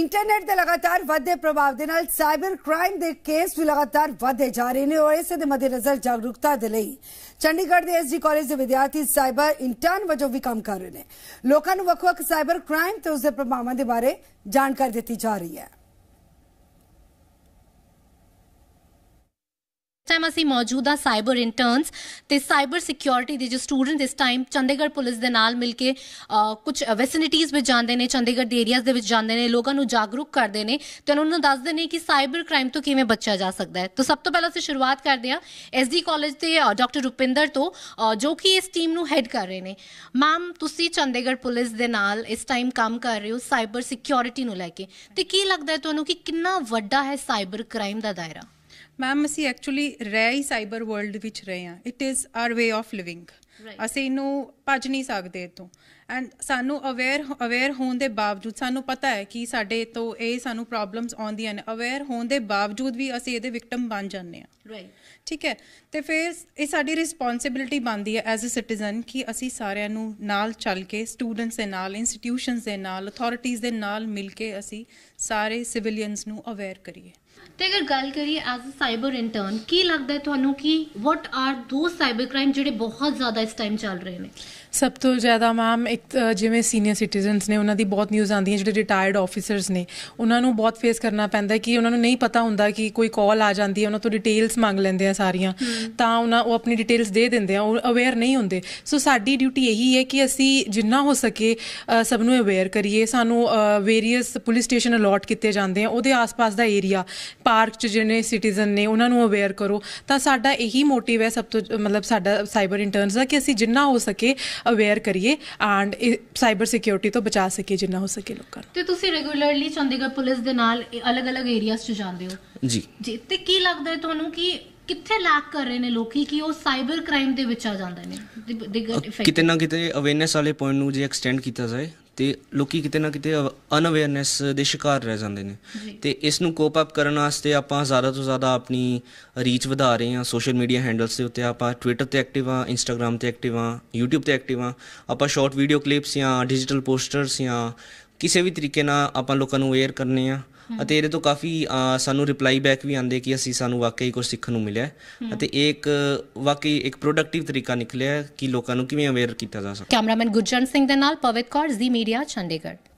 internet ਦੇ ਲਗਾਤਾਰ ਵਾਧੇ ਪ੍ਰਭਾਵ ਦੇ ਨਾਲ ਸਾਈਬਰ ਕ੍ਰਾਈਮ ਦੇ ਕੇਸ ਵੀ ਲਗਾਤਾਰ ਵਧੇ ਜਾ ਰਹੇ ਨੇ ਔਰ ਇਸ ਦੇ ਮੱਦੇਨਜ਼ਰ ਜਾਗਰੂਕਤਾ ਦੇ ਲਈ ਚੰਡੀਗੜ੍ਹ ਦੇ ਐਸਜੀ ਕਾਲਜ ਦੇ ਵਿਦਿਆਰਥੀ ਸਾਈਬਰ ਇੰਟਰਨ ਵਜੋਂ ਵੀ ਕੰਮ ਕਰ ਰਹੇ ਨੇ ਲੋਕਾਂ ਨੂੰ ਵੱਖ-ਵੱਖ ਸਾਈਬਰ ਕ੍ਰਾਈਮ ਤੇ ਉਸ ਦੇ ਪ੍ਰਭਾਵਾਂ ਦੇ ਬਾਰੇ ਜਾਣਕਾਰੀ ਦਿੱਤੀ ਜਾ ਰਹੀ ਹੈ ਟਾਈਮ ਅਸੀਂ ਮੌਜੂਦਾ ਸਾਈਬਰ ਇੰਟਰਨਸ ਤੇ ਸਾਈਬਰ ਸਿਕਿਉਰਿਟੀ ਦੇ ਜੋ ਸਟੂਡੈਂਟ ਇਸ ਟਾਈਮ ਚੰਡੀਗੜ੍ਹ ਪੁਲਿਸ ਦੇ ਨਾਲ ਮਿਲ ਕੇ ਕੁਝ ਵੈਸਿਨਿਟੀਜ਼ ਵਿੱਚ ਜਾਂਦੇ ਨੇ ਚੰਡੀਗੜ੍ਹ ਦੇ ਏਰੀਆਜ਼ ਦੇ ਵਿੱਚ ਜਾਂਦੇ ਨੇ ਲੋਕਾਂ ਨੂੰ ਜਾਗਰੂਕ ਕਰਦੇ ਨੇ ਤੇ ਉਹਨਾਂ ਨੂੰ ਦੱਸਦੇ ਨੇ ਕਿ ਸਾਈਬਰ ਕ੍ਰਾਈਮ ਤੋਂ ਕਿਵੇਂ ਬਚਿਆ ਜਾ ਸਕਦਾ ਹੈ ਤਾਂ ਸਭ ਤੋਂ ਪਹਿਲਾਂ ਅਸੀਂ ਸ਼ੁਰੂਆਤ ਕਰਦੇ ਹਾਂ ਐਸਡੀ ਕਾਲਜ ਦੇ ਡਾਕਟਰ ਰੁਪਿੰਦਰ ਤੋਂ ਜੋ ਕਿ ਇਸ ਟੀਮ ਨੂੰ ਹੈਡ ਕਰ ਰਹੇ ਨੇ ਮੈਮ ਤੁਸੀਂ ਚੰਡੀਗੜ੍ਹ ਪੁਲਿਸ ਦੇ ਨਾਲ ਇਸ ਟਾਈਮ ਕੰਮ ਕਰ ਰਹੇ ਹੋ ਸਾਈਬਰ ਸਿਕਿਉਰਿਟੀ ਨੂੰ ਲੈ ਕੇ ਤੇ ਕੀ ਲੱਗਦਾ ਹੈ ਤੁਹਾਨੂੰ ਕਿ ਕਿੰਨਾ ਵੱਡਾ ਹੈ ਸਾਈਬਰ ਕ੍ਰਾਈਮ ਦਾ ਦਾਇਰਾ ਮੈਮ ਅਸੀਂ ਐਕਚੁਅਲੀ ਰਹਿ ਹੀ ਸਾਈਬਰ ਵਰਲਡ ਵਿੱਚ ਰਹੇ ਹਾਂ it is our way of living ਅਸੀਂ ਇਹਨੂੰ ਭੱਜ ਨਹੀਂ ਸਕਦੇ ਇਤੋਂ ਐਂਡ ਸਾਨੂੰ ਅਵੇਅਰ ਅਵੇਅਰ ਹੋਣ ਦੇ ਬਾਵਜੂਦ ਸਾਨੂੰ ਪਤਾ ਹੈ ਕਿ ਸਾਡੇ ਤੋਂ ਇਹ ਸਾਨੂੰ ਪ੍ਰੋਬਲਮਸ ਆਉਂਦੀਆਂ ਨੇ ਅਵੇਅਰ ਹੋਣ ਦੇ ਬਾਵਜੂਦ ਵੀ ਅਸੀਂ ਇਹਦੇ ਵਿਕਟਮ ਬਣ ਜਾਂਦੇ ਆ ਰਾਈਟ ਠੀਕ ਹੈ ਤੇ ਫਿਰ ਇਹ ਸਾਡੀ ਰਿਸਪੌਂਸਿਬਿਲਟੀ ਬਣਦੀ ਹੈ ਐਜ਼ ਅ ਸਿਟੀਜ਼ਨ ਕਿ ਅਸੀਂ ਸਾਰਿਆਂ ਨੂੰ ਨਾਲ ਚੱਲ ਕੇ ਸਟੂਡੈਂਟਸ ਦੇ ਨਾਲ ਇੰਸਟੀਟਿਊਸ਼ਨਸ ਦੇ ਨਾਲ ਅਥਾਰਟੀਆਂ ਦੇ ਨਾਲ ਮਿਲ ਕੇ ਅਸੀਂ ਸਾਰੇ ਸਿਵਿਲੀਅਨਸ ਨੂੰ ਅਵੇਅਰ ਕਰੀਏ ਤੇ ਅਗਰ ਗੱਲ ਕਰੀਏ ਐਜ਼ ਅ ਸਾਈਬਰ ਇੰਟਰਨ ਕੀ ਲੱਗਦਾ ਹੈ ਤੁਹਾਨੂੰ ਕਿ what are the cyber crime ਜਿਹੜੇ ਬਹੁਤ ਜ਼ਿਆਦਾ ਇਸ ਟਾਈਮ ਚੱਲ ਰਹੇ ਨੇ ਸਭ ਤੋਂ ਜ਼ਿਆਦਾ ਮੈਮ ਇੱਕ ਜਿਵੇਂ ਸੀਨੀਅਰ ਸਿਟੀਜ਼ਨਸ ਨੇ ਉਹਨਾਂ ਦੀ ਬਹੁਤ ਨਿਊਜ਼ ਆਉਂਦੀਆਂ ਜਿਹੜੇ ਰਿਟਾਇਰਡ ਆਫੀਸਰਸ ਨੇ ਉਹਨਾਂ ਨੂੰ ਬਹੁਤ ਫੇਸ ਕਰਨਾ ਪੈਂਦਾ ਕਿ ਉਹਨਾਂ ਨੂੰ ਨਹੀਂ ਪਤਾ ਹੁੰਦਾ ਕਿ ਕੋਈ ਕਾਲ ਆ ਜਾਂਦੀ ਹੈ ਉਹਨਾਂ ਤੋਂ ਡਿਟੇਲਸ ਮੰਗ ਲੈਂਦੇ ਆ ਸਾਰੀਆਂ ਤਾਂ ਉਹਨਾਂ ਉਹ ਆਪਣੀ ਡਿਟੇਲਸ ਦੇ ਦਿੰਦੇ ਆ ਉਹ ਅਵੇਅਰ ਨਹੀਂ ਹੁੰਦੇ ਸੋ ਸਾਡੀ ਡਿਊਟੀ ਇਹੀ ਹੈ ਕਿ ਅਸੀਂ ਜਿੰਨਾ ਹੋ ਸਕੇ ਸਭ ਨੂੰ ਅਵੇਅਰ ਕਰੀਏ ਸਾਨੂੰ ਵੇਰੀਅਸ ਪੁਲਿਸ ਸਟੇਸ਼ਨ ਅਲਾਟ ਕੀਤੇ ਜਾਂਦੇ ਆ ਉਹਦੇ ਆਸ-ਪਾਸ ਦਾ ਏਰੀਆ ਪਾਰਕ ਚ ਜਿਹਨੇ ਸਿਟੀਜ਼ਨ ਨੇ ਉਹਨਾਂ ਨੂੰ ਅਵੇਅਰ ਕਰੋ ਤਾਂ ਸਾਡਾ ਇਹੀ ਮੋਟਿਵ ਹੈ ਸਭ ਤੋਂ ਮਤਲਬ ਸਾਡਾ ਸਾਈਬਰ ਇੰਟਰਨਸ ਦਾ ਕਿ ਅਸੀਂ ਜਿੰਨਾ ਹੋ ਸਕੇ ਅਵੇਅਰ ਕਰੀਏ ਐਂਡ ਸਾਈਬਰ ਸਿਕਿਉਰਿਟੀ ਤੋਂ ਬਚਾ ਸਕੀਏ ਜਿੰਨਾ ਹੋ ਸਕੇ ਲੋਕਾਂ ਨੂੰ ਤੇ ਤੁਸੀਂ ਰੈਗੂਲਰਲੀ ਚੰਡੀਗੜ੍ਹ ਪੁਲਿਸ ਦੇ ਨਾਲ ਅਲੱਗ-ਅਲੱਗ ਏਰੀਆਸ 'ਚ ਜਾਂਦੇ ਹੋ ਜੀ ਜੀ ਤੇ ਕੀ ਲੱਗਦਾ ਹੈ ਤੁਹਾਨੂੰ ਕਿ ਕਿੱਥੇ ਲੱਗ ਕਰ ਰਹੇ ਨੇ ਲੋਕੀ ਕਿ ਉਹ ਸਾਈਬਰ ਕ੍ਰਾਈਮ ਦੇ ਵਿੱਚ ਆ ਜਾਂਦੇ ਨੇ ਕਿਤੇ ਨਾ ਕਿਤੇ ਅਵੇਅਰਨੈਸ ਵਾਲੇ ਪੁਆਇੰਟ ਨੂੰ ਜੇ ਐਕਸਟੈਂਡ ਕੀਤਾ ਜਾਏ ਤੇ ਲੋਕੀ ਕਿਤੇ ਨਾ ਕਿਤੇ ਅਨਅਵੇਅਰਨੈਸ ਦੇ ਸ਼ਿਕਾਰ ਰਹਿ ਜਾਂਦੇ ਨੇ ਤੇ ਇਸ ਨੂੰ ਕੋਪ ਅਪ ਕਰਨ ਵਾਸਤੇ ਆਪਾਂ ਜ਼ਿਆਦਾ ਤੋਂ ਜ਼ਿਆਦਾ ਆਪਣੀ ਰੀਚ ਵਧਾ ਰਹੇ ਹਾਂ ਸੋਸ਼ਲ ਮੀਡੀਆ ਹੈਂਡਲਸ ਦੇ ਉੱਤੇ ਆਪਾਂ ਟਵਿੱਟਰ ਤੇ ਐਕਟਿਵ ਆ ਇੰਸਟਾਗ੍ਰam ਤੇ ਐਕਟਿਵ ਆ YouTube ਤੇ ਐਕਟਿਵ ਆ ਆਪਾਂ ਸ਼ਾਰਟ ਵੀਡੀਓ ਕਲਿੱਪਸ ਜਾਂ ਡਿਜੀਟਲ ਪੋਸਟਰਸ ਜਾਂ ਕਿਸੇ ਵੀ ਤਰੀਕੇ ਨਾਲ ਆਪਾਂ ਲੋਕਾਂ ਨੂੰ ਅਵੇਅਰ ਕਰਨੇ ਆ ਅਤੇ ਇਹਦੇ ਤੋਂ ਕਾਫੀ ਸਾਨੂੰ ਰਿਪਲਾਈ ਬੈਕ ਵੀ ਆਉਂਦੇ ਕਿ ਅਸੀਂ ਸਾਨੂੰ ਵਾਕਈ ਕੁਝ ਸਿੱਖਣ ਨੂੰ ਮਿਲਿਆ ਅਤੇ ਇਹ ਇੱਕ ਵਾਕਈ ਇੱਕ ਪ੍ਰੋਡਕਟਿਵ ਤਰੀਕਾ ਨਿਕਲਿਆ ਕਿ ਲੋਕਾਂ ਨੂੰ ਕਿਵੇਂ ਅਵੇਅਰ ਕੀਤਾ ਜਾ ਸਕਦਾ ਕੈਮਰਾਮੈਨ ਗੁਰਜਨ ਸਿੰਘ ਦੇ ਨਾਲ ਪਵਿਤ ਕੌਰ ਜ਼ੀ ਮੀਡੀਆ ਚੰਡੀਗੜ੍ਹ